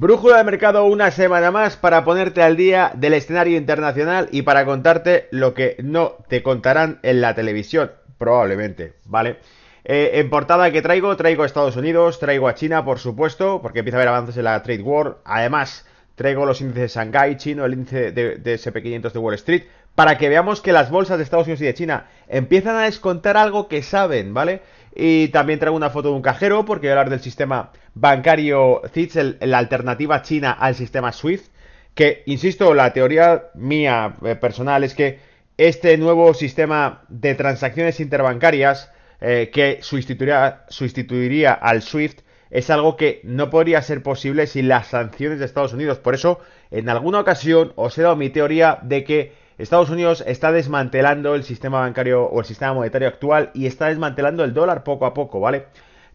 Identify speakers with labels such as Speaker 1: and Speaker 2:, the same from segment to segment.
Speaker 1: Brújula de mercado una semana más para ponerte al día del escenario internacional y para contarte lo que no te contarán en la televisión, probablemente, ¿vale? Eh, en portada que traigo, traigo a Estados Unidos, traigo a China, por supuesto, porque empieza a haber avances en la trade war. Además, traigo los índices de Shanghai chino, el índice de, de SP500 de Wall Street, para que veamos que las bolsas de Estados Unidos y de China empiezan a descontar algo que saben, ¿vale? Y también traigo una foto de un cajero porque voy a hablar del sistema bancario CITS, la alternativa china al sistema SWIFT. Que, insisto, la teoría mía eh, personal es que este nuevo sistema de transacciones interbancarias eh, que sustituiría, sustituiría al SWIFT es algo que no podría ser posible sin las sanciones de Estados Unidos. Por eso, en alguna ocasión os he dado mi teoría de que Estados Unidos está desmantelando el sistema bancario o el sistema monetario actual y está desmantelando el dólar poco a poco, ¿vale?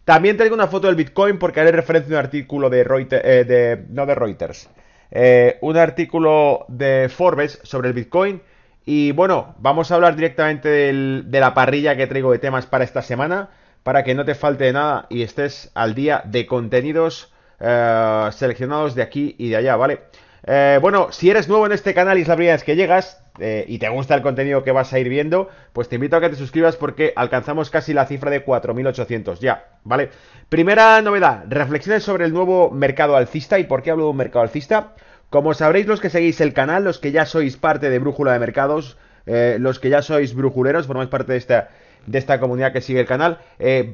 Speaker 1: También traigo una foto del Bitcoin porque haré referencia a un artículo de Reuters, eh, de, no de Reuters, eh, un artículo de Forbes sobre el Bitcoin. Y bueno, vamos a hablar directamente de la parrilla que traigo de temas para esta semana, para que no te falte nada y estés al día de contenidos eh, seleccionados de aquí y de allá, ¿vale? Eh, bueno, si eres nuevo en este canal y es la primera vez que llegas eh, y te gusta el contenido que vas a ir viendo, pues te invito a que te suscribas porque alcanzamos casi la cifra de 4.800 ya, ¿vale? Primera novedad, reflexiones sobre el nuevo mercado alcista y por qué hablo de un mercado alcista. Como sabréis los que seguís el canal, los que ya sois parte de Brújula de Mercados, eh, los que ya sois brujuleros, formáis parte de esta, de esta comunidad que sigue el canal,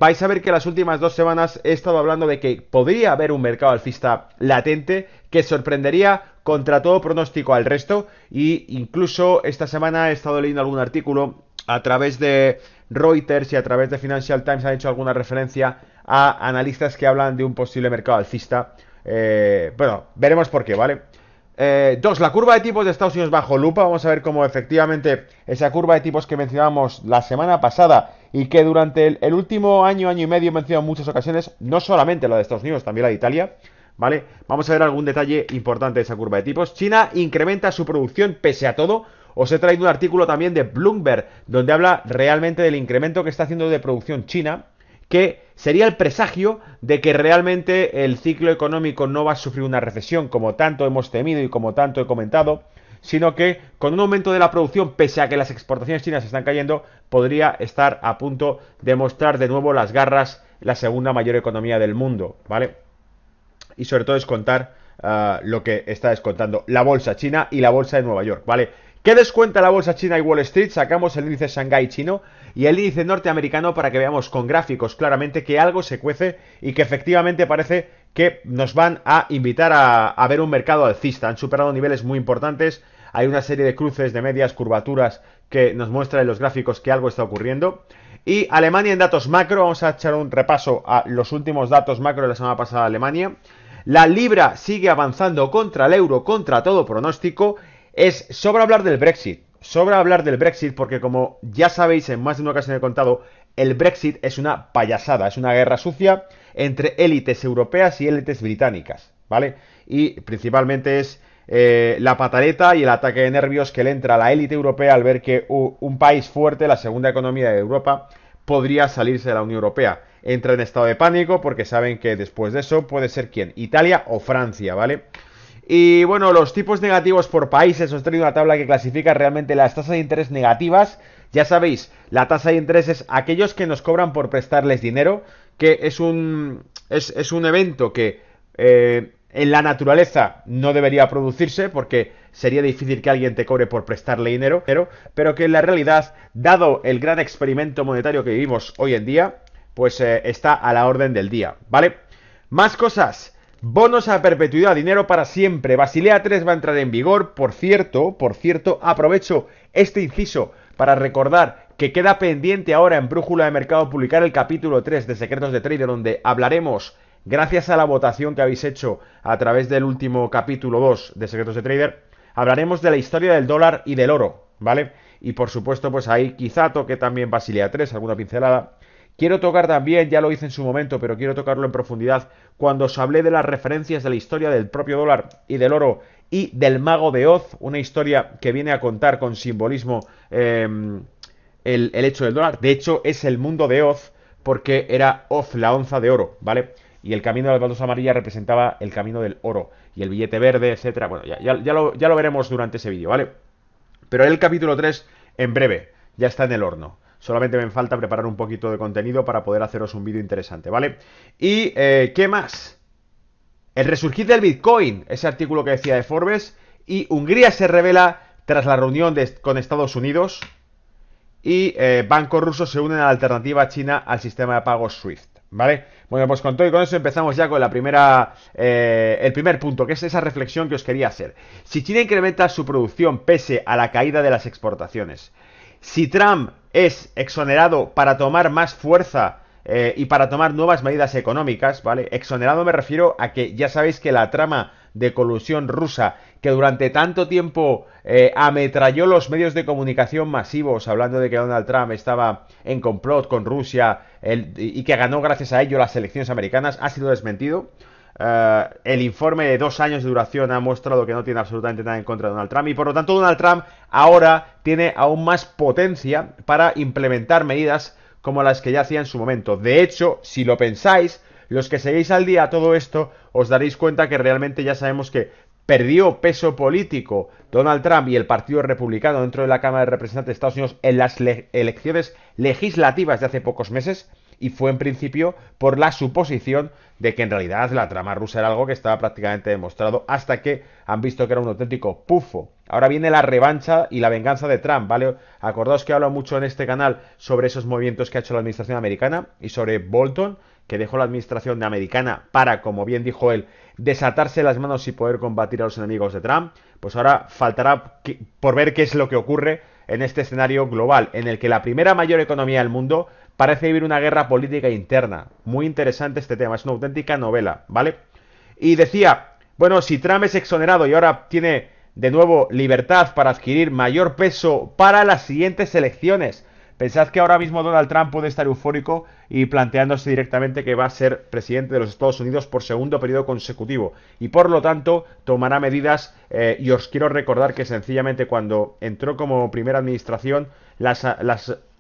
Speaker 1: vais a ver que las últimas dos semanas he estado hablando de que podría haber un mercado alcista latente que sorprendería contra todo pronóstico al resto. Y incluso esta semana he estado leyendo algún artículo a través de Reuters y a través de Financial Times han hecho alguna referencia a analistas que hablan de un posible mercado alcista. Eh, bueno, veremos por qué, ¿vale? Eh, dos, la curva de tipos de Estados Unidos bajo lupa. Vamos a ver cómo efectivamente esa curva de tipos que mencionábamos la semana pasada y que durante el, el último año, año y medio he mencionado en muchas ocasiones, no solamente la de Estados Unidos, también la de Italia, ¿vale? Vamos a ver algún detalle importante de esa curva de tipos. China incrementa su producción pese a todo. Os he traído un artículo también de Bloomberg, donde habla realmente del incremento que está haciendo de producción China, que sería el presagio de que realmente el ciclo económico no va a sufrir una recesión, como tanto hemos temido y como tanto he comentado, sino que con un aumento de la producción, pese a que las exportaciones chinas están cayendo, podría estar a punto de mostrar de nuevo las garras la segunda mayor economía del mundo, ¿vale? y sobre todo descontar contar ah, lo que está descontando la bolsa china y la bolsa de Nueva York, ¿vale? ¿Qué descuenta la bolsa china y Wall Street? Sacamos el índice Shanghai chino y el índice norteamericano para que veamos con gráficos claramente que algo se cuece y que efectivamente parece que nos van a invitar a, ver un mercado alcista. Han superado niveles muy importantes, hay una serie de cruces de medias, curvaturas que nos muestran en los gráficos que algo está ocurriendo. Y Alemania en datos macro, vamos a echar un repaso a los últimos datos macro de la semana pasada de Alemania. La libra sigue avanzando contra el euro, contra todo pronóstico. Es sobra hablar del Brexit. Sobra hablar del Brexit porque como ya sabéis en más de una ocasión he contado, el Brexit es una payasada, es una guerra sucia entre élites europeas y élites británicas, ¿vale? Y principalmente es eh, la pataleta y el ataque de nervios que le entra a la élite europea al ver que un país fuerte, la segunda economía de Europa, podría salirse de la Unión Europea entra en estado de pánico porque saben que después de eso puede ser quién, Italia o Francia, ¿vale? Y bueno, los tipos negativos por países, os traigo una tabla que clasifica realmente las tasas de interés negativas. Ya sabéis, la tasa de interés es aquellos que nos cobran por prestarles dinero, que es un, es, un evento que eh, en la naturaleza no debería producirse porque sería difícil que alguien te cobre por prestarle dinero, pero, pero que en la realidad, dado el gran experimento monetario que vivimos hoy en día, pues eh, está a la orden del día, ¿vale? Más cosas. Bonos a perpetuidad, dinero para siempre. Basilea 3 va a entrar en vigor. Por cierto, por cierto, aprovecho este inciso para recordar que queda pendiente ahora en Brújula de Mercado publicar el capítulo 3 de Secretos de Trader, donde hablaremos, gracias a la votación que habéis hecho a través del último capítulo 2 de Secretos de Trader, hablaremos de la historia del dólar y del oro, ¿vale? Y por supuesto, pues ahí quizá toque también Basilea 3, alguna pincelada Quiero tocar también, ya lo hice en su momento, pero quiero tocarlo en profundidad, cuando os hablé de las referencias de la historia del propio dólar y del oro y del mago de Oz, una historia que viene a contar con simbolismo em, el, hecho del dólar. De hecho, es el mundo de Oz porque era Oz la onza de oro, ¿vale? y el camino de las baldosas amarillas representaba el camino del oro y el billete verde, etcétera. Bueno, ya, lo, ya lo veremos durante ese vídeo, ¿vale? Pero el capítulo 3, en breve, ya está en el horno. Solamente me falta preparar un poquito de contenido para poder haceros un vídeo interesante, ¿vale? ¿Y eh, qué más? El resurgir del Bitcoin, ese artículo que decía de Forbes. Y Hungría se revela tras la reunión con Estados Unidos. Y eh, bancos rusos se unen a la alternativa china al sistema de pagos SWIFT. ¿Vale? Bueno, pues con todo y con eso empezamos ya con la primera, eh, el primer punto, que es esa reflexión que os quería hacer. Si China incrementa su producción pese a la caída de las exportaciones, si Trump es exonerado para tomar más fuerza eh, y para tomar nuevas medidas económicas, ¿vale? Exonerado me refiero a que ya sabéis que la trama de colusión rusa que durante tanto tiempo eh, ametralló los medios de comunicación masivos, hablando de que Donald Trump estaba en complot con Rusia y que ganó gracias a ello las elecciones americanas, ha sido desmentido. Eh, el informe de dos años de duración ha mostrado que no tiene absolutamente nada en contra de Donald Trump y por lo tanto Donald Trump ahora tiene aún más potencia para implementar medidas como las que ya hacía en su momento. De hecho, si lo pensáis, los que seguís al día todo esto, os daréis cuenta que realmente ya sabemos que perdió peso político Donald Trump y el Partido Republicano dentro de la Cámara de Representantes de Estados Unidos en las elecciones legislativas de hace pocos meses y fue en principio por la suposición de que en realidad la trama rusa era algo que estaba prácticamente demostrado hasta que han visto que era un auténtico pufo. Ahora viene la revancha y la venganza de Trump, ¿vale? Acordaos que hablo mucho en este canal sobre esos movimientos que ha hecho la administración americana y sobre Bolton, que dejó la administración americana para, como bien dijo él, desatarse las manos y poder combatir a los enemigos de Trump, pues ahora faltará por ver qué es lo que ocurre en este escenario global, en el que la primera mayor economía del mundo parece vivir una guerra política interna. Muy interesante este tema, es una auténtica novela, ¿vale? Y decía, bueno, si Trump es exonerado y ahora tiene de nuevo libertad para adquirir mayor peso para las siguientes elecciones. Pensad que ahora mismo Donald Trump puede estar eufórico y planteándose directamente que va a ser presidente de los Estados Unidos por segundo periodo consecutivo y por lo tanto tomará medidas eh, y os quiero recordar que sencillamente cuando entró como primera administración las,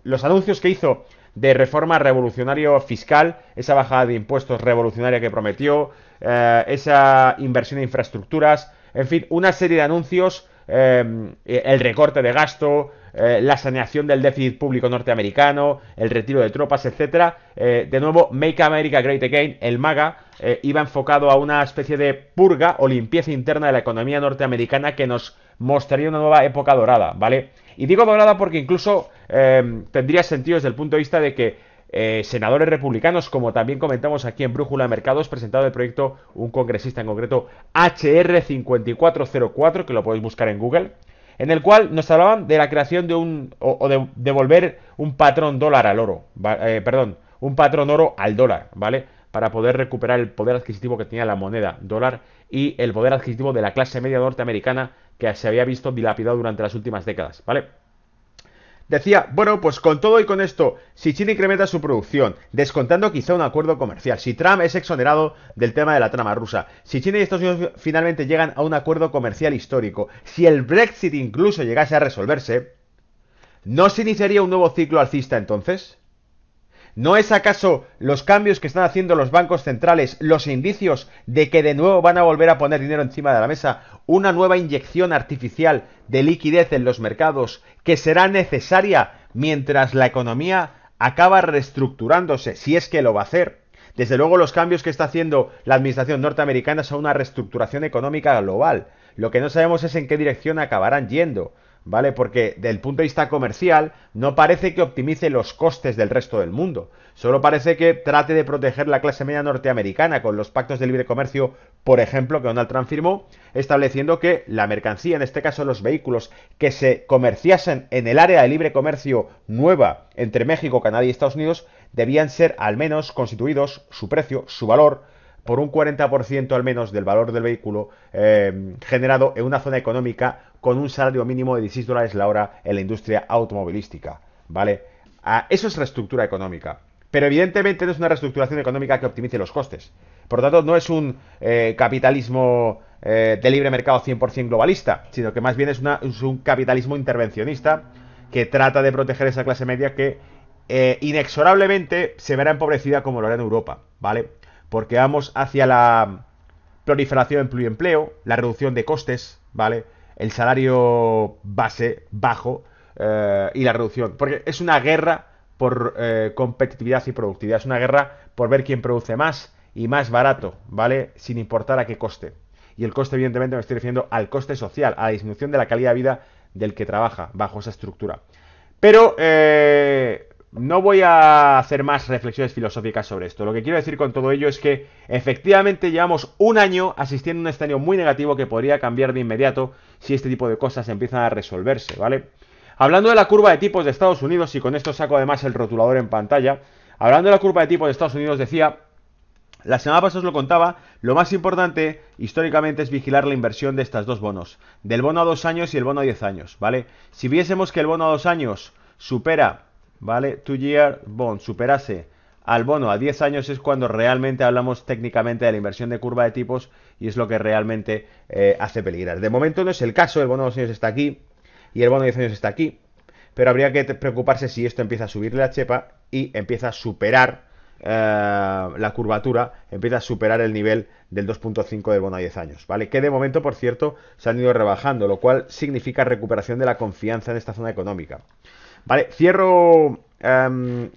Speaker 1: los anuncios que hizo de reforma revolucionario fiscal, esa bajada de impuestos revolucionaria que prometió, eh, esa inversión en infraestructuras, en fin, una serie de anuncios, eh, el recorte de gasto, eh, la saneación del déficit público norteamericano, el retiro de tropas, etcétera. de nuevo, Make America Great Again, el MAGA, iba enfocado a una especie de purga o limpieza interna de la economía norteamericana que nos mostraría una nueva época dorada, ¿vale? Y digo dorada porque incluso Em, tendría sentido desde el punto de vista de que eh, senadores republicanos, como también comentamos aquí en Brújula Mercados, presentado el proyecto un congresista en concreto HR5404, que lo podéis buscar en Google, en el cual nos hablaban de la creación de un, o, de devolver un patrón dólar al oro, eh, perdón, un patrón oro al dólar, ¿vale? Para poder recuperar el poder adquisitivo que tenía la moneda dólar y el poder adquisitivo de la clase media norteamericana que se había visto dilapidado durante las últimas décadas, ¿vale? Decía, bueno, pues con todo y con esto, si China incrementa su producción, descontando quizá un acuerdo comercial, si Trump es exonerado del tema de la trama rusa, si China y Estados Unidos finalmente llegan a un acuerdo comercial histórico, si el Brexit incluso llegase a resolverse, ¿no se iniciaría un nuevo ciclo alcista entonces? ¿No es acaso los cambios que están haciendo los bancos centrales los indicios de que de nuevo van a volver a poner dinero encima de la mesa, una nueva inyección artificial de liquidez en los mercados que será necesaria mientras la economía acaba reestructurándose, si es que lo va a hacer? Desde luego los cambios que está haciendo la administración norteamericana son una reestructuración económica global. Lo que no sabemos es en qué dirección acabarán yendo. ¿vale? Porque desde el punto de vista comercial no parece que optimice los costes del resto del mundo, solo parece que trate de proteger la clase media norteamericana con los pactos de libre comercio, por ejemplo, que Donald Trump firmó, estableciendo que la mercancía, en este caso los vehículos, que se comerciasen en el área de libre comercio nueva entre México, Canadá y Estados Unidos, debían ser al menos constituidos su precio, su valor, por un 40% al menos del valor del vehículo eh, generado en una zona económica con un salario mínimo de 16 dólares la hora en la industria automovilística. ¿Vale? Ah, eso es reestructura económica. Pero evidentemente no es una reestructuración económica que optimice los costes. Por lo tanto, no es un eh, capitalismo eh, de libre mercado 100% globalista, sino que más bien es, un capitalismo intervencionista que trata de proteger esa clase media que inexorablemente se verá empobrecida como lo hará en Europa, ¿vale? porque vamos hacia la proliferación de pluriempleo, la reducción de costes, ¿vale? El salario base bajo eh, y la reducción. Porque es una guerra por eh, competitividad y productividad, es una guerra por ver quién produce más y más barato, ¿vale? Sin importar a qué coste. Y el coste, evidentemente, me estoy refiriendo al coste social, a la disminución de la calidad de vida del que trabaja bajo esa estructura. Pero eh, no voy a hacer más reflexiones filosóficas sobre esto. Lo que quiero decir con todo ello es que efectivamente llevamos un año asistiendo a un escenario muy negativo que podría cambiar de inmediato si este tipo de cosas empiezan a resolverse, ¿vale? Hablando de la curva de tipos de Estados Unidos, y con esto saco además el rotulador en pantalla, hablando de la curva de tipos de Estados Unidos decía, la semana pasada os lo contaba, lo más importante históricamente es vigilar la inversión de estas dos bonos, del bono a dos años y el bono a diez años, ¿vale? Si viésemos que el bono a dos años supera ¿vale? Two Year Bond superase al bono a 10 años es cuando realmente hablamos técnicamente de la inversión de curva de tipos y es lo que realmente eh, hace peligrar. De momento no es el caso, el bono de 2 años está aquí y el bono de 10 años está aquí, pero habría que preocuparse si esto empieza a subir la chepa y empieza a superar eh, la curvatura, empieza a superar el nivel del 2.5 del bono a 10 años, ¿vale? Que de momento, por cierto, se han ido rebajando, lo cual significa recuperación de la confianza en esta zona económica. ¿Vale? Cierro em,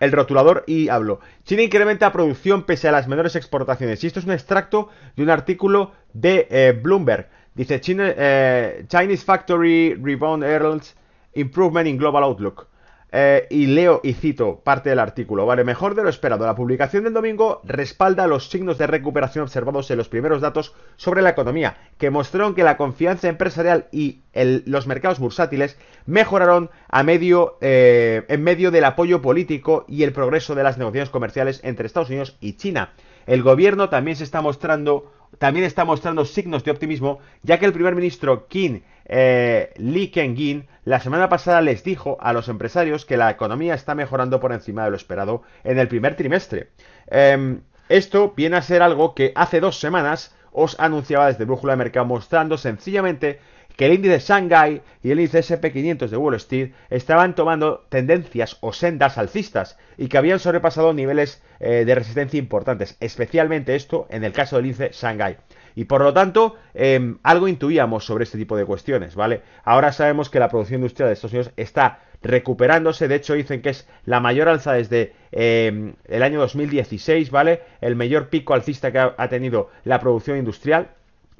Speaker 1: el rotulador y hablo. China incrementa producción pese a las menores exportaciones. Y esto es un extracto de un artículo de eh, Bloomberg. Dice eh, Chinese Factory Rebound Airlines Improvement in Global Outlook. Eh, y leo y cito parte del artículo, ¿vale? Mejor de lo esperado. La publicación del domingo respalda los signos de recuperación observados en los primeros datos sobre la economía, que mostraron que la confianza empresarial y los mercados bursátiles mejoraron a medio, eh, en medio del apoyo político y el progreso de las negociaciones comerciales entre Estados Unidos y China. El gobierno también se está mostrando también está mostrando signos de optimismo, ya que el primer ministro Kim eh, Lee keng la semana pasada les dijo a los empresarios que la economía está mejorando por encima de lo esperado en el primer trimestre. Em, esto viene a ser algo que hace dos semanas os anunciaba desde Brújula de Mercado mostrando sencillamente que el índice Shanghai y el índice SP500 de Wall Street estaban tomando tendencias o sendas alcistas y que habían sobrepasado niveles eh, de resistencia importantes, especialmente esto en el caso del índice Shanghai. Y por lo tanto, em, algo intuíamos sobre este tipo de cuestiones, ¿vale? Ahora sabemos que la producción industrial de Estados Unidos está recuperándose, de hecho dicen que es la mayor alza desde em, el año 2016, ¿vale? El mayor pico alcista que ha tenido la producción industrial,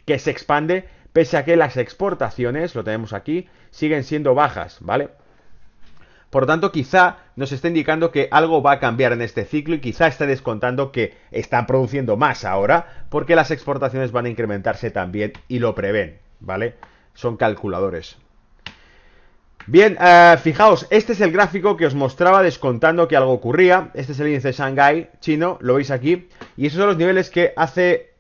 Speaker 1: que se expande pese a que las exportaciones, lo tenemos aquí, siguen siendo bajas, ¿vale? Por lo tanto, quizá nos está indicando que algo va a cambiar en este ciclo y quizá está descontando que están produciendo más ahora porque las exportaciones van a incrementarse también y lo prevén, ¿vale? Son calculadores. Bien, eh, fijaos, este es el gráfico que os mostraba descontando que algo ocurría. Este es el índice Shanghai chino, lo veis aquí. Y esos son los niveles que hace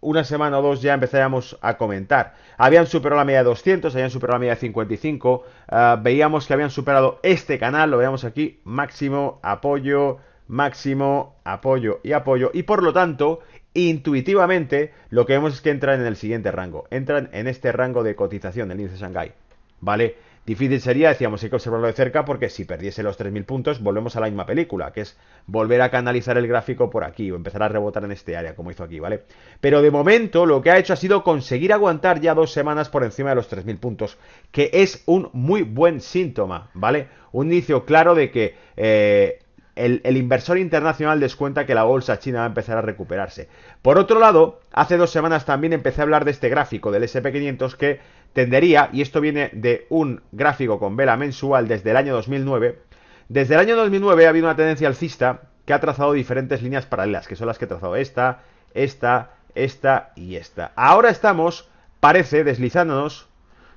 Speaker 1: una semana o dos ya empezábamos a comentar. Habían superado la media de 200, habían superado la media de 55, ah, veíamos que habían superado este canal, lo veíamos aquí, máximo apoyo, máximo apoyo y apoyo, y por lo tanto, intuitivamente, lo que vemos es que entran en el siguiente rango, entran en este rango de cotización del índice Shanghai, ¿vale? Difícil sería, decíamos, hay que observarlo de cerca porque si perdiese los 3.000 puntos volvemos a la misma película, que es volver a canalizar el gráfico por aquí o empezar a rebotar en este área, como hizo aquí, ¿vale? Pero de momento lo que ha hecho ha sido conseguir aguantar ya dos semanas por encima de los 3.000 puntos, que es un muy buen síntoma, ¿vale? Un inicio claro de que... Eh, el, el, inversor internacional descuenta que la bolsa china va a empezar a recuperarse. Por otro lado, hace dos semanas también empecé a hablar de este gráfico del SP500 que tendería, y esto viene de un gráfico con vela mensual desde el año 2009, desde el año 2009 ha habido una tendencia alcista que ha trazado diferentes líneas paralelas, que son las que he trazado esta, esta, esta y esta. Ahora estamos, parece, deslizándonos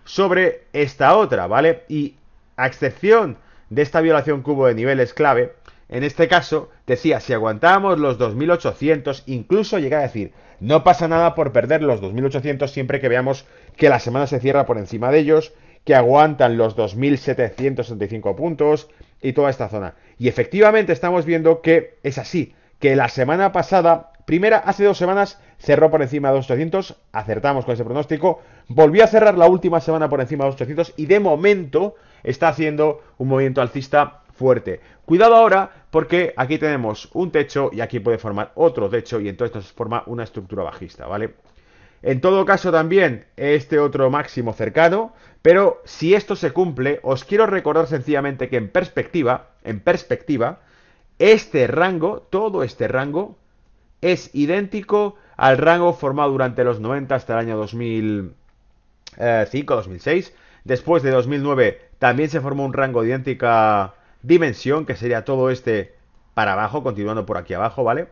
Speaker 1: sobre esta otra, ¿vale? Y a excepción de esta violación cubo de niveles clave, en este caso, decía, si aguantábamos los 2800, incluso llega a decir, no pasa nada por perder los 2800 siempre que veamos que la semana se cierra por encima de ellos, que aguantan los 2.765 puntos y toda esta zona. Y efectivamente estamos viendo que es así, que la semana pasada, primera, hace dos semanas, cerró por encima de los 800, acertamos con ese pronóstico, volvió a cerrar la última semana por encima de los 800 y de momento está haciendo un movimiento alcista fuerte. Cuidado ahora porque aquí tenemos un techo y aquí puede formar otro techo y entonces se forma una estructura bajista, ¿vale? En todo caso también este otro máximo cercano, pero si esto se cumple, os quiero recordar sencillamente que en perspectiva, en perspectiva, este rango, todo este rango, es idéntico al rango formado durante los 90 hasta el año 2005-2006. Eh, Después de 2009 también se formó un rango de idéntica dimensión, que sería todo este para abajo, continuando por aquí abajo, ¿vale?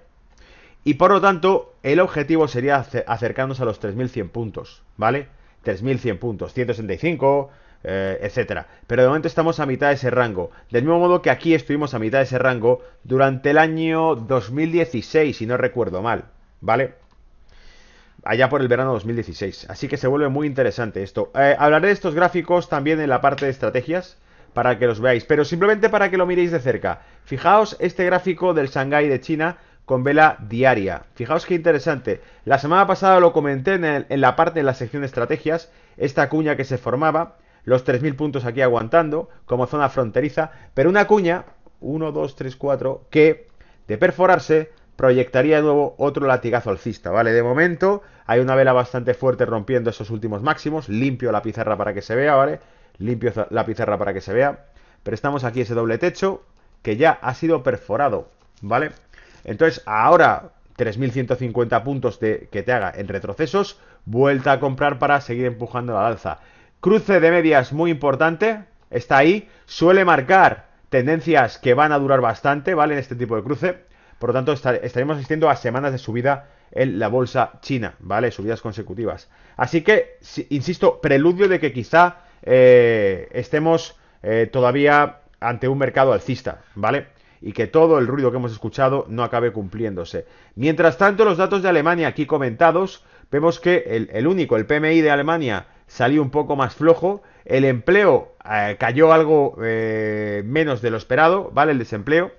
Speaker 1: Y por lo tanto, el objetivo sería acercarnos a los 3.100 puntos, ¿vale? 3.100 puntos, 165, eh, etcétera. Pero de momento estamos a mitad de ese rango. Del mismo modo que aquí estuvimos a mitad de ese rango durante el año 2016, si no recuerdo mal, ¿vale? Allá por el verano 2016. Así que se vuelve muy interesante esto. Eh, hablaré de estos gráficos también en la parte de estrategias para que los veáis, pero simplemente para que lo miréis de cerca. Fijaos este gráfico del Shanghai de China con vela diaria. Fijaos qué interesante. La semana pasada lo comenté en, la parte de la sección de estrategias, esta cuña que se formaba, los 3.000 puntos aquí aguantando como zona fronteriza, pero una cuña, 1, 2, 3, 4, que de perforarse proyectaría de nuevo otro latigazo alcista, ¿vale? De momento hay una vela bastante fuerte rompiendo esos últimos máximos, limpio la pizarra para que se vea, ¿vale? Limpio la pizarra para que se vea, pero estamos aquí ese doble techo que ya ha sido perforado, ¿vale? Entonces, ahora 3.150 puntos de, que te haga en retrocesos, vuelta a comprar para seguir empujando la alza. Cruce de medias muy importante, está ahí, suele marcar tendencias que van a durar bastante, ¿vale? En este tipo de cruce. Por lo tanto, estaremos asistiendo a semanas de subida en la bolsa china, ¿vale? Subidas consecutivas. Así que, insisto, preludio de que quizá eh, estemos eh, todavía ante un mercado alcista, ¿vale? y que todo el ruido que hemos escuchado no acabe cumpliéndose. Mientras tanto, los datos de Alemania aquí comentados, vemos que el, único, el PMI de Alemania, salió un poco más flojo, el empleo eh, cayó algo eh, menos de lo esperado, ¿vale? El desempleo,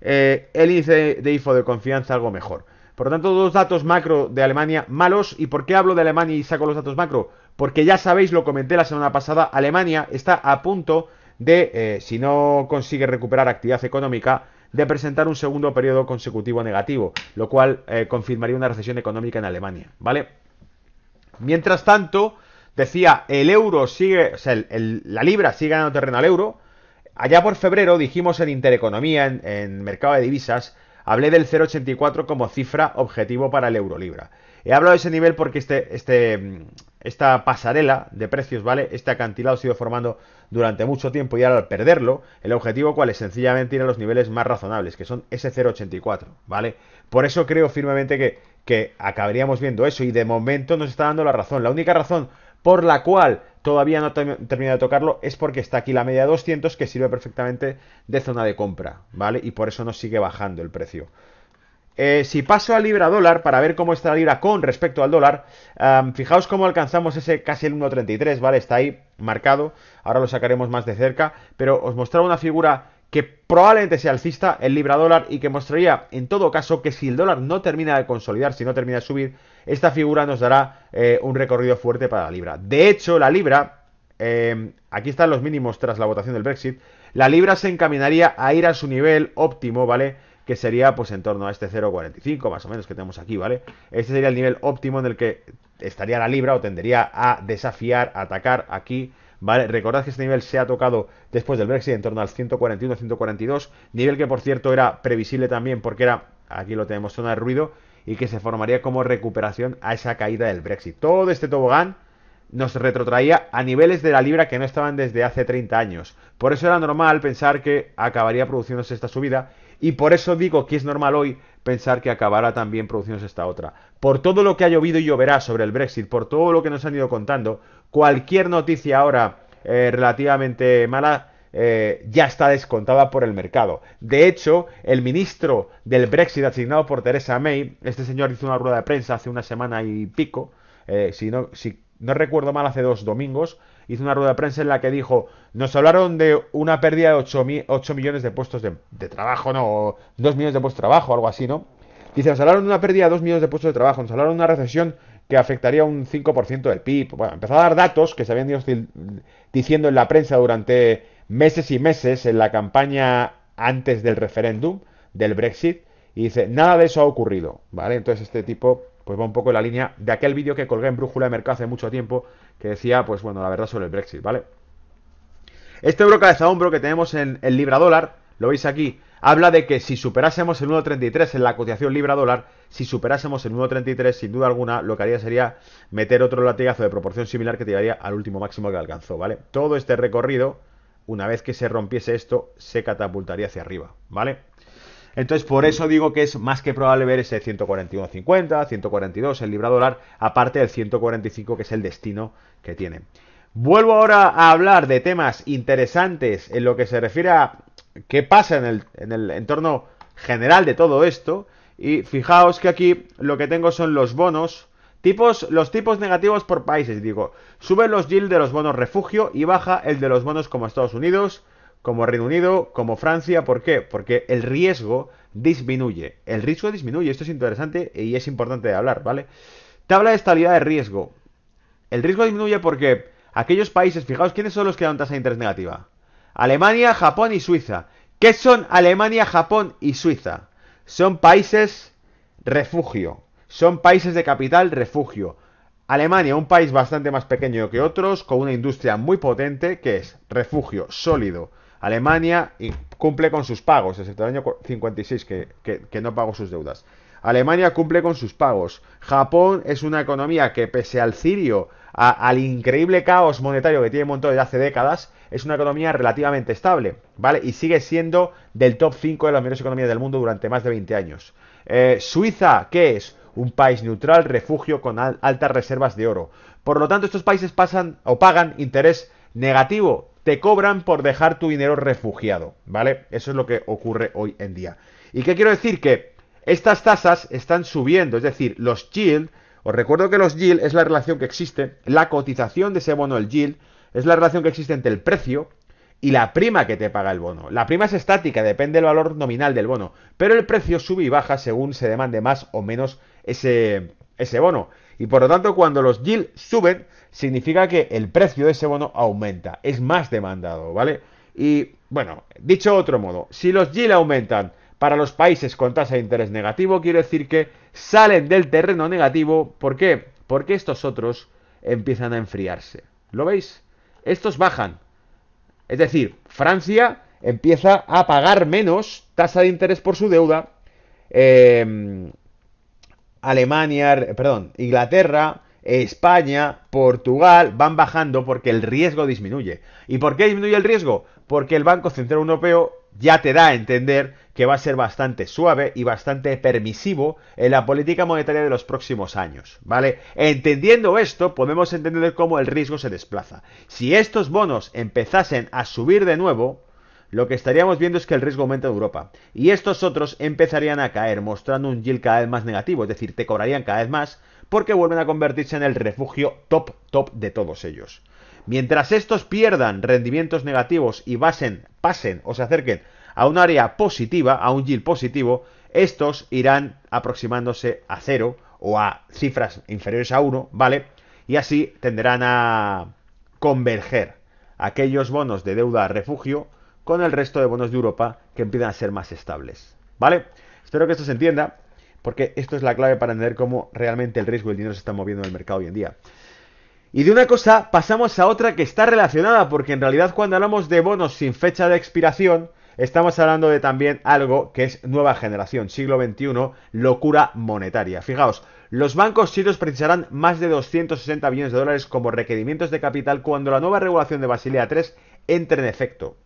Speaker 1: eh, el índice de IFO de confianza algo mejor. Por lo tanto, dos datos macro de Alemania malos. ¿Y por qué hablo de Alemania y saco los datos macro? Porque ya sabéis, lo comenté la semana pasada, Alemania está a punto de, eh, si no consigue recuperar actividad económica, de presentar un segundo periodo consecutivo negativo, lo cual eh, confirmaría una recesión económica en Alemania, ¿vale? Mientras tanto, decía, el euro sigue, o sea, la libra sigue ganando terreno al euro. Allá por febrero dijimos en Intereconomía, en, Mercado de Divisas, hablé del 0,84 como cifra objetivo para el euro libra. He hablado de ese nivel porque este, este, esta pasarela de precios, ¿vale? Este acantilado ha ido formando durante mucho tiempo y ahora al perderlo, el objetivo cuál es sencillamente ir a los niveles más razonables, que son S084, ¿vale? Por eso creo firmemente que, acabaríamos viendo eso y de momento nos está dando la razón. La única razón por la cual todavía no termina de tocarlo es porque está aquí la media 200 que sirve perfectamente de zona de compra, ¿vale? Y por eso nos sigue bajando el precio. Eh, si paso a libra dólar para ver cómo está la libra con respecto al dólar, fijaos cómo alcanzamos ese casi el 1.33, ¿vale? Está ahí marcado, ahora lo sacaremos más de cerca, pero os mostraré una figura que probablemente sea alcista el libra dólar y que mostraría en todo caso que si el dólar no termina de consolidar, si no termina de subir, esta figura nos dará eh, un recorrido fuerte para la libra. De hecho, la libra, em, aquí están los mínimos tras la votación del Brexit, la libra se encaminaría a ir a su nivel óptimo, ¿vale? que sería pues en torno a este 0,45 más o menos que tenemos aquí, ¿vale? Este sería el nivel óptimo en el que estaría la libra o tendería a desafiar, atacar aquí, ¿vale? Recordad que este nivel se ha tocado después del Brexit en torno al 141-142, nivel que por cierto era previsible también porque era, aquí lo tenemos, zona de ruido y que se formaría como recuperación a esa caída del Brexit. Todo este tobogán nos retrotraía a niveles de la libra que no estaban desde hace 30 años. Por eso era normal pensar que acabaría produciéndose esta subida y por eso digo que es normal hoy pensar que acabará también produciéndose esta otra. Por todo lo que ha llovido y lloverá sobre el Brexit, por todo lo que nos han ido contando, cualquier noticia ahora eh, relativamente mala eh, ya está descontada por el mercado. De hecho, el ministro del Brexit asignado por Theresa May, este señor hizo una rueda de prensa hace una semana y pico, eh, si, no, si no recuerdo mal, hace dos domingos, hizo una rueda de prensa en la que dijo, nos hablaron de una pérdida de 8, millones de puestos de, trabajo, no, o 2 millones de puestos de trabajo, algo así, ¿no? Dice, nos hablaron de una pérdida de 2 millones de puestos de trabajo, nos hablaron de una recesión que afectaría un 5% del PIB. Bueno, empezó a dar datos que se habían ido diciendo en la prensa durante meses y meses en la campaña antes del referéndum, del Brexit, y dice, nada de eso ha ocurrido, ¿vale? Entonces este tipo pues va un poco en la línea de aquel vídeo que colgué en Brújula de Mercado hace mucho tiempo, que decía, pues bueno, la verdad sobre el Brexit, ¿vale? Este euro cabeza hombro que tenemos en el libra dólar, lo veis aquí, habla de que si superásemos el 1.33 en la cotización libra dólar, si superásemos el 1.33, sin duda alguna, lo que haría sería meter otro latigazo de proporción similar que te llevaría al último máximo que alcanzó, ¿vale? Todo este recorrido, una vez que se rompiese esto, se catapultaría hacia arriba, ¿vale? Entonces, por eso digo que es más que probable ver ese 141.50, 142 el libra dólar, aparte del 145 que es el destino que tiene. Vuelvo ahora a hablar de temas interesantes en lo que se refiere a qué pasa en el, entorno general de todo esto. Y fijaos que aquí lo que tengo son los bonos, tipos, los tipos negativos por países, digo. Sube los yields de los bonos refugio y baja el de los bonos como Estados Unidos, como Reino Unido, como Francia. ¿Por qué? Porque el riesgo disminuye. El riesgo disminuye. Esto es interesante y es importante de hablar, ¿vale? Tabla de estabilidad de riesgo. El riesgo disminuye porque aquellos países, fijaos, ¿quiénes son los que dan tasa de interés negativa? Alemania, Japón y Suiza. ¿Qué son Alemania, Japón y Suiza? Son países refugio. Son países de capital refugio. Alemania, un país bastante más pequeño que otros, con una industria muy potente que es refugio sólido Alemania cumple con sus pagos, excepto el año 56 que, no pagó sus deudas. Alemania cumple con sus pagos. Japón es una economía que, pese al cirio, al increíble caos monetario que tiene montado desde hace décadas, es una economía relativamente estable, ¿vale? Y sigue siendo del top 5 de las mejores economías del mundo durante más de 20 años. Eh, Suiza, ¿qué es? Un país neutral, refugio con altas reservas de oro. Por lo tanto, estos países pasan o pagan interés negativo te cobran por dejar tu dinero refugiado, ¿vale? Eso es lo que ocurre hoy en día. ¿Y qué quiero decir? Que estas tasas están subiendo, es decir, los yield, os recuerdo que los yield es la relación que existe, la cotización de ese bono, el yield, es la relación que existe entre el precio y la prima que te paga el bono. La prima es estática, depende del valor nominal del bono, pero el precio sube y baja según se demande más o menos ese, ese bono. Y por lo tanto, cuando los yields suben, significa que el precio de ese bono aumenta, es más demandado, ¿vale? Y bueno, dicho de otro modo, si los yield aumentan para los países con tasa de interés negativo, quiero decir que salen del terreno negativo. ¿Por qué? Porque estos otros empiezan a enfriarse. ¿Lo veis? Estos bajan. Es decir, Francia empieza a pagar menos tasa de interés por su deuda. Eh, Alemania, perdón, Inglaterra, España, Portugal van bajando porque el riesgo disminuye. ¿Y por qué disminuye el riesgo? Porque el Banco Central Europeo ya te da a entender que va a ser bastante suave y bastante permisivo en la política monetaria de los próximos años, ¿vale? Entendiendo esto, podemos entender cómo el riesgo se desplaza. Si estos bonos empezasen a subir de nuevo, lo que estaríamos viendo es que el riesgo aumenta en Europa. Y estos otros empezarían a caer, mostrando un yield cada vez más negativo, es decir, te cobrarían cada vez más, porque vuelven a convertirse en el refugio top, top de todos ellos. Mientras estos pierdan rendimientos negativos y pasen o se acerquen a un área positiva, a un yield positivo, estos irán aproximándose a cero o a cifras inferiores a 1, ¿vale? Y así tenderán a converger aquellos bonos de deuda refugio con el resto de bonos de Europa que empiezan a ser más estables. ¿Vale? Espero que esto se entienda, porque esto es la clave para entender cómo realmente el riesgo y el dinero se están moviendo en el mercado hoy en día. Y de una cosa pasamos a otra que está relacionada, porque en realidad cuando hablamos de bonos sin fecha de expiración, estamos hablando de también algo que es nueva generación, siglo XXI, locura monetaria. Fijaos, los bancos sirios precisarán más de 260 billones de dólares como requerimientos de capital cuando la nueva regulación de Basilea III entre en efecto.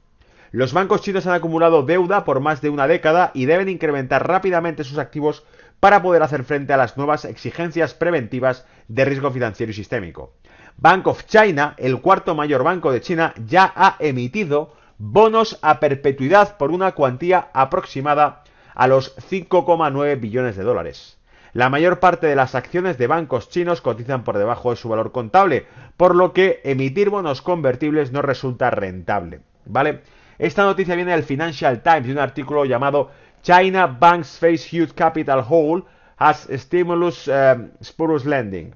Speaker 1: Los bancos chinos han acumulado deuda por más de una década y deben incrementar rápidamente sus activos para poder hacer frente a las nuevas exigencias preventivas de riesgo financiero y sistémico. Bank of China, el cuarto mayor banco de China, ya ha emitido bonos a perpetuidad por una cuantía aproximada a los 5,9 billones de dólares. La mayor parte de las acciones de bancos chinos cotizan por debajo de su valor contable, por lo que emitir bonos convertibles no resulta rentable. ¿Vale? Esta noticia viene del Financial Times, de un artículo llamado China Banks Face Huge Capital Hole has Stimulus eh, Spurs Lending.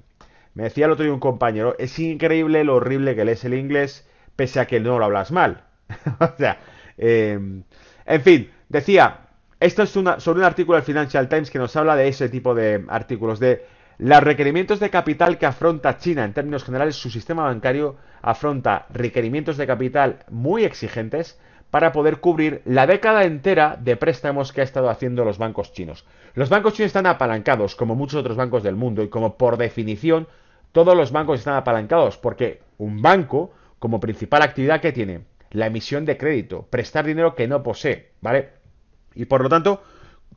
Speaker 1: Me decía el otro día un compañero, es increíble lo horrible que lees el inglés, pese a que no lo hablas mal. o sea, em, en fin, decía, esto es una, sobre un artículo del Financial Times que nos habla de ese tipo de artículos, de los requerimientos de capital que afronta China, en términos generales, su sistema bancario afronta requerimientos de capital muy exigentes para poder cubrir la década entera de préstamos que ha estado haciendo los bancos chinos. Los bancos chinos están apalancados, como muchos otros bancos del mundo, y como por definición todos los bancos están apalancados, porque un banco, como principal actividad que tiene, la emisión de crédito, prestar dinero que no posee, ¿vale? Y por lo tanto,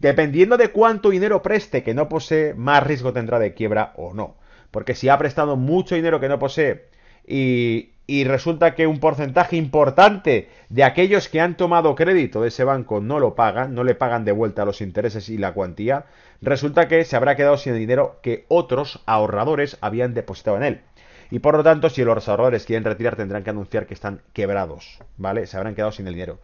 Speaker 1: dependiendo de cuánto dinero preste que no posee, más riesgo tendrá de quiebra o no. Porque si ha prestado mucho dinero que no posee y, y resulta que un porcentaje importante de aquellos que han tomado crédito de ese banco no lo pagan, no le pagan de vuelta los intereses y la cuantía, resulta que se habrá quedado sin el dinero que otros ahorradores habían depositado en él. Y por lo tanto, si los ahorradores quieren retirar, tendrán que anunciar que están quebrados, ¿vale? Se habrán quedado sin el dinero.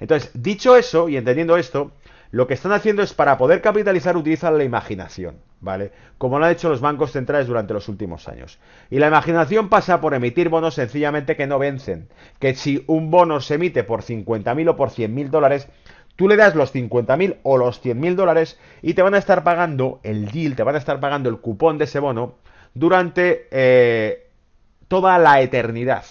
Speaker 1: Entonces, dicho eso y entendiendo esto, lo que están haciendo es para poder capitalizar utilizan la imaginación, ¿vale? Como lo han hecho los bancos centrales durante los últimos años. Y la imaginación pasa por emitir bonos sencillamente que no vencen. Que si un bono se emite por 50.000 o por 100.000 dólares, Tú le das los 50.000 o los 100.000 dólares y te van a estar pagando el deal, te van a estar pagando el cupón de ese bono durante eh, toda la eternidad.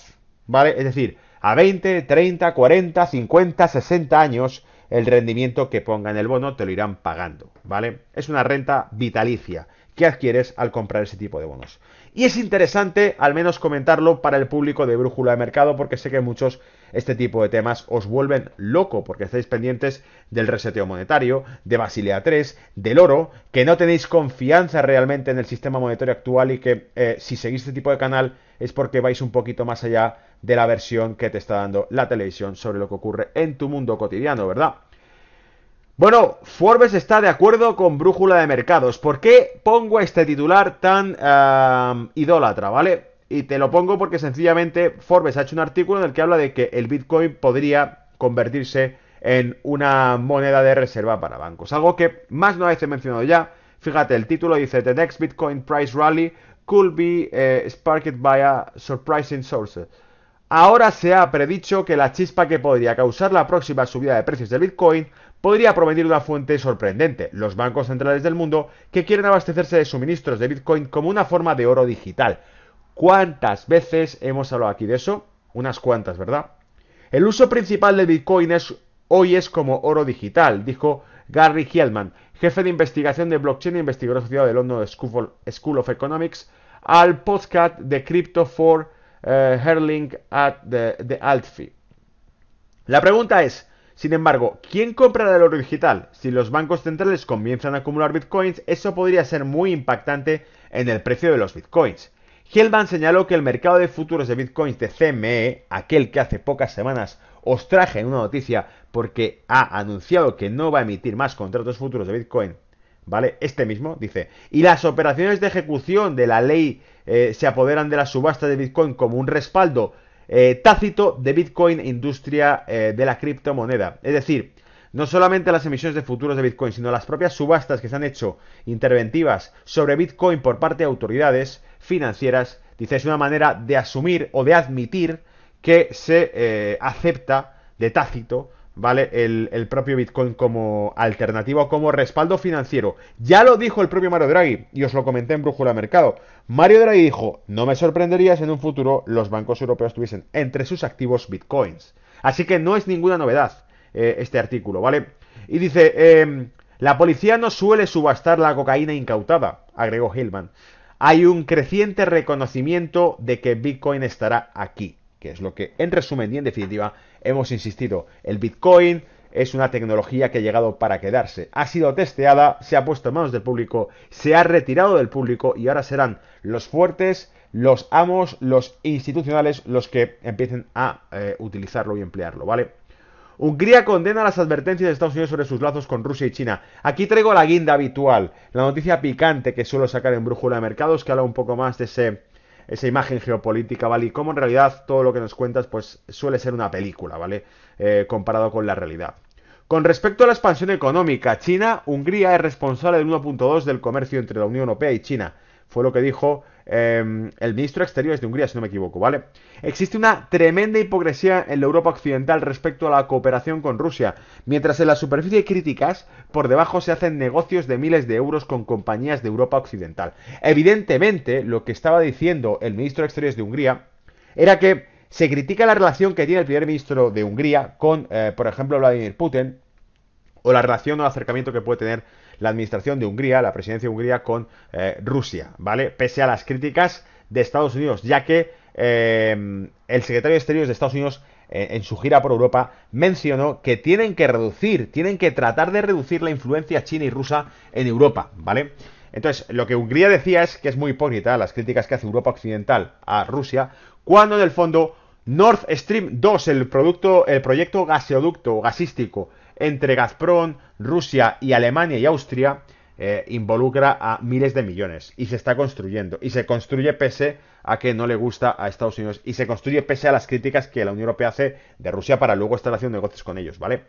Speaker 1: ¿Vale? Es decir, a 20, 30, 40, 50, 60 años el rendimiento que ponga en el bono te lo irán pagando, ¿vale? Es una renta vitalicia que adquieres al comprar ese tipo de bonos. Y es interesante al menos comentarlo para el público de Brújula de Mercado porque sé que muchos este tipo de temas os vuelven loco porque estáis pendientes del reseteo monetario, de Basilea III, del oro, que no tenéis confianza realmente en el sistema monetario actual y que eh, si seguís este tipo de canal es porque vais un poquito más allá de la versión que te está dando la televisión sobre lo que ocurre en tu mundo cotidiano, ¿verdad? Bueno, Forbes está de acuerdo con Brújula de Mercados. ¿Por qué pongo este titular tan ah, idólatra, ¿vale? Y te lo pongo porque sencillamente Forbes ha hecho un artículo en el que habla de que el Bitcoin podría convertirse en una moneda de reserva para bancos. Algo que más no vez he mencionado ya. Fíjate, el título dice The next Bitcoin price rally could be eh, sparked by a surprising source. Ahora se ha predicho que la chispa que podría causar la próxima subida de precios del Bitcoin podría provenir de una fuente sorprendente, los bancos centrales del mundo que quieren abastecerse de suministros de Bitcoin como una forma de oro digital. ¿Cuántas veces hemos hablado aquí de eso? Unas cuantas, ¿verdad? El uso principal de Bitcoin hoy es como oro digital, dijo Gary Hielman, jefe de investigación de blockchain e investigador asociado de London School of Economics, al podcast de Crypto for eh, Herling at the, the Altfi. La pregunta es, sin embargo, ¿quién comprará el oro digital? Si los bancos centrales comienzan a acumular bitcoins, eso podría ser muy impactante en el precio de los bitcoins. Hellman señaló que el mercado de futuros de bitcoins de CME, aquel que hace pocas semanas os traje en una noticia porque ha anunciado que no va a emitir más contratos futuros de bitcoin, ¿vale? Este mismo dice, y las operaciones de ejecución de la ley eh, se apoderan de la subasta de bitcoin como un respaldo eh, tácito de bitcoin industria eh, de la criptomoneda. Es decir, no solamente las emisiones de futuros de Bitcoin, sino las propias subastas que se han hecho interventivas sobre Bitcoin por parte de autoridades financieras, dice, es una manera de asumir o de admitir que se eh, acepta de tácito ¿vale? El, el, propio Bitcoin como alternativa o como respaldo financiero. Ya lo dijo el propio Mario Draghi y os lo comenté en Brújula Mercado. Mario Draghi dijo, no me sorprendería si en un futuro los bancos europeos tuviesen entre sus activos Bitcoins. Así que no es ninguna novedad. Eh, este artículo, ¿vale? Y dice, em, la policía no suele subastar la cocaína incautada, agregó Hillman. Hay un creciente reconocimiento de que Bitcoin estará aquí, que es lo que en resumen y en definitiva hemos insistido. El Bitcoin es una tecnología que ha llegado para quedarse. Ha sido testeada, se ha puesto en manos del público, se ha retirado del público y ahora serán los fuertes, los amos, los institucionales los que empiecen a eh, utilizarlo y emplearlo, ¿vale? Hungría condena las advertencias de Estados Unidos sobre sus lazos con Rusia y China. Aquí traigo la guinda habitual, la noticia picante que suelo sacar en Brújula de Mercados, que habla un poco más de ese, esa imagen geopolítica, ¿vale? Y cómo en realidad todo lo que nos cuentas, pues suele ser una película, ¿vale? Eh, comparado con la realidad. Con respecto a la expansión económica, China, Hungría es responsable del 1.2 del comercio entre la Unión Europea y China. Fue lo que dijo em, el ministro de Exteriores de Hungría, si no me equivoco, ¿vale? Existe una tremenda hipocresía en la Europa occidental respecto a la cooperación con Rusia. Mientras en la superficie hay críticas, por debajo se hacen negocios de miles de euros con compañías de Europa occidental. Evidentemente, lo que estaba diciendo el ministro de Exteriores de Hungría era que se critica la relación que tiene el primer ministro de Hungría con, eh, por ejemplo, Vladimir Putin, o la relación o el acercamiento que puede tener la administración de Hungría, la presidencia de Hungría con eh, Rusia, ¿vale? Pese a las críticas de Estados Unidos, ya que eh, el secretario de Exteriores de Estados Unidos eh, en su gira por Europa mencionó que tienen que reducir, tienen que tratar de reducir la influencia china y rusa en Europa, ¿vale? Entonces, lo que Hungría decía es que es muy hipócrita las críticas que hace Europa Occidental a Rusia, cuando en el fondo Nord Stream 2, el, producto, el proyecto gasoducto gasístico entre Gazprom, Rusia y Alemania y Austria eh, involucra a miles de millones y se está construyendo y se construye pese a que no le gusta a Estados Unidos y se construye pese a las críticas que la Unión Europea hace de Rusia para luego estar haciendo negocios con ellos, ¿vale?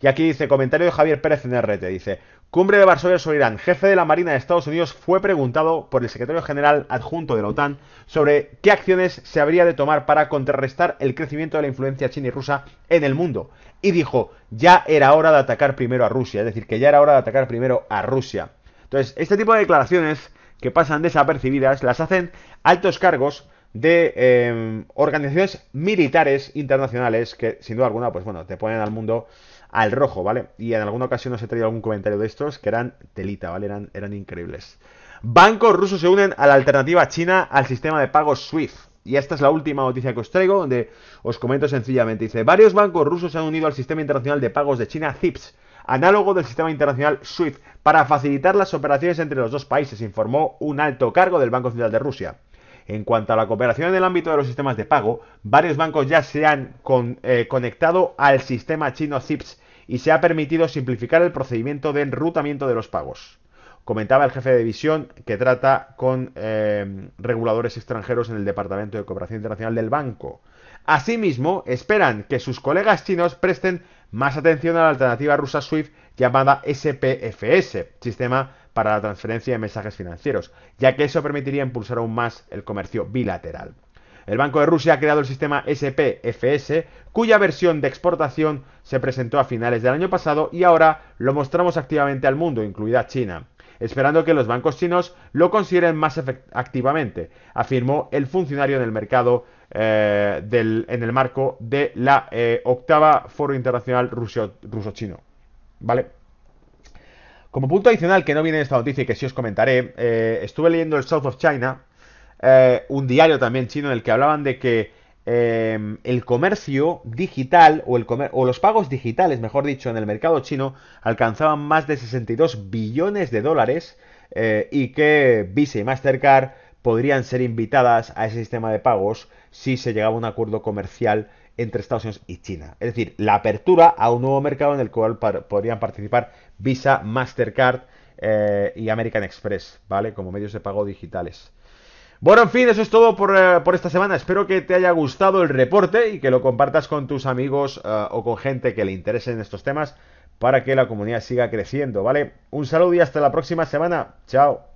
Speaker 1: Y aquí dice, comentario de Javier Pérez en RT, dice, Cumbre de Varsovia sobre Irán, jefe de la Marina de Estados Unidos fue preguntado por el secretario general adjunto de la OTAN sobre qué acciones se habría de tomar para contrarrestar el crecimiento de la influencia china y rusa en el mundo y dijo, ya era hora de atacar primero a Rusia, es decir, que ya era hora de atacar primero a Rusia. Entonces, este tipo de declaraciones que pasan desapercibidas las hacen altos cargos de em, organizaciones militares internacionales que, sin duda alguna, pues bueno, te ponen al mundo al rojo, ¿vale? Y en alguna ocasión os he traído algún comentario de estos que eran telita, ¿vale? Eran, eran increíbles. Bancos rusos se unen a la alternativa china al sistema de pagos SWIFT. Y esta es la última noticia que os traigo, donde os comento sencillamente. Dice, varios bancos rusos se han unido al sistema internacional de pagos de China, CIPS, análogo del sistema internacional SWIFT, para facilitar las operaciones entre los dos países, informó un alto cargo del Banco Central de Rusia. En cuanto a la cooperación en el ámbito de los sistemas de pago, varios bancos ya se han eh, conectado al sistema chino CIPS y se ha permitido simplificar el procedimiento de enrutamiento de los pagos. Comentaba el jefe de división que trata con eh, reguladores extranjeros en el Departamento de Cooperación Internacional del Banco. Asimismo, esperan que sus colegas chinos presten más atención a la alternativa rusa SWIFT llamada SPFS, Sistema para la Transferencia de Mensajes Financieros, ya que eso permitiría impulsar aún más el comercio bilateral. El Banco de Rusia ha creado el sistema SPFS, cuya versión de exportación se presentó a finales del año pasado y ahora lo mostramos activamente al mundo, incluida China esperando que los bancos chinos lo consideren más activamente, afirmó el funcionario en el mercado eh, en el marco de la eh, octava Foro Internacional Ruso-Chino. ¿Vale? Como punto adicional que no viene en esta noticia y que sí os comentaré, eh, estuve leyendo el South of China, un diario también chino en el que hablaban de que Em, el comercio digital o, los pagos digitales, mejor dicho, en el mercado chino alcanzaban más de 62 billones de dólares eh, y que Visa y Mastercard podrían ser invitadas a ese sistema de pagos si se llegaba a un acuerdo comercial entre Estados Unidos y China. Es decir, la apertura a un nuevo mercado en el cual podrían participar Visa, Mastercard eh, y American Express, ¿vale? Como medios de pago digitales. Bueno, en fin, eso es todo eh, por, esta semana. Espero que te haya gustado el reporte y que lo compartas con tus amigos eh, o con gente que le interese en estos temas para que la comunidad siga creciendo, ¿vale? Un saludo y hasta la próxima semana. Chao.